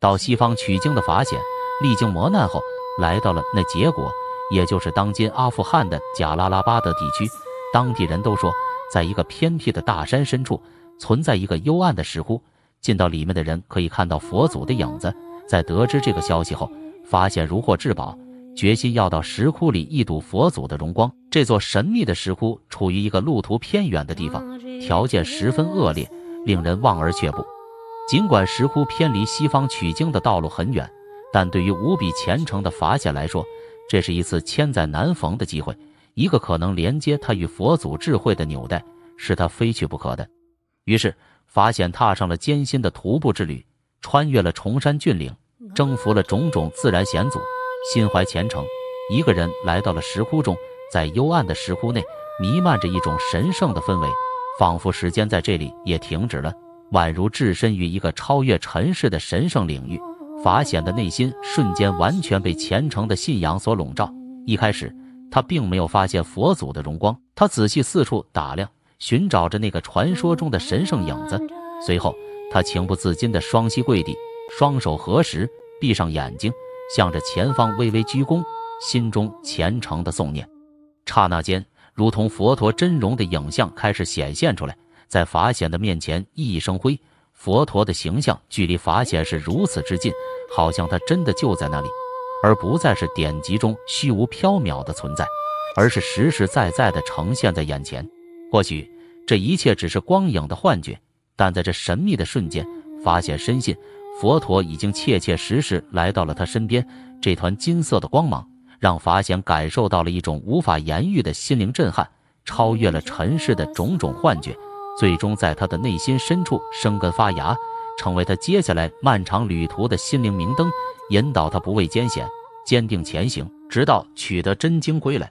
到西方取经的法显，历经磨难后来到了那结果，也就是当今阿富汗的贾拉拉巴德地区。当地人都说，在一个偏僻的大山深处，存在一个幽暗的石窟。进到里面的人可以看到佛祖的影子。在得知这个消息后，发现如获至宝，决心要到石窟里一睹佛祖的荣光。这座神秘的石窟处于一个路途偏远的地方，条件十分恶劣，令人望而却步。尽管石窟偏离西方取经的道路很远，但对于无比虔诚的法显来说，这是一次千载难逢的机会，一个可能连接他与佛祖智慧的纽带，是他非去不可的。于是，法显踏上了艰辛的徒步之旅，穿越了崇山峻岭，征服了种种自然险阻，心怀虔诚，一个人来到了石窟中。在幽暗的石窟内，弥漫着一种神圣的氛围，仿佛时间在这里也停止了。宛如置身于一个超越尘世的神圣领域，法显的内心瞬间完全被虔诚的信仰所笼罩。一开始，他并没有发现佛祖的荣光，他仔细四处打量，寻找着那个传说中的神圣影子。随后，他情不自禁的双膝跪地，双手合十，闭上眼睛，向着前方微微鞠躬，心中虔诚的诵念。刹那间，如同佛陀真容的影像开始显现出来。在法显的面前熠熠生辉，佛陀的形象距离法显是如此之近，好像他真的就在那里，而不再是典籍中虚无缥缈的存在，而是实实在在的呈现在眼前。或许这一切只是光影的幻觉，但在这神秘的瞬间，法显深信佛陀已经切切实实来到了他身边。这团金色的光芒让法显感受到了一种无法言喻的心灵震撼，超越了尘世的种种幻觉。最终，在他的内心深处生根发芽，成为他接下来漫长旅途的心灵明灯，引导他不畏艰险，坚定前行，直到取得真经归来。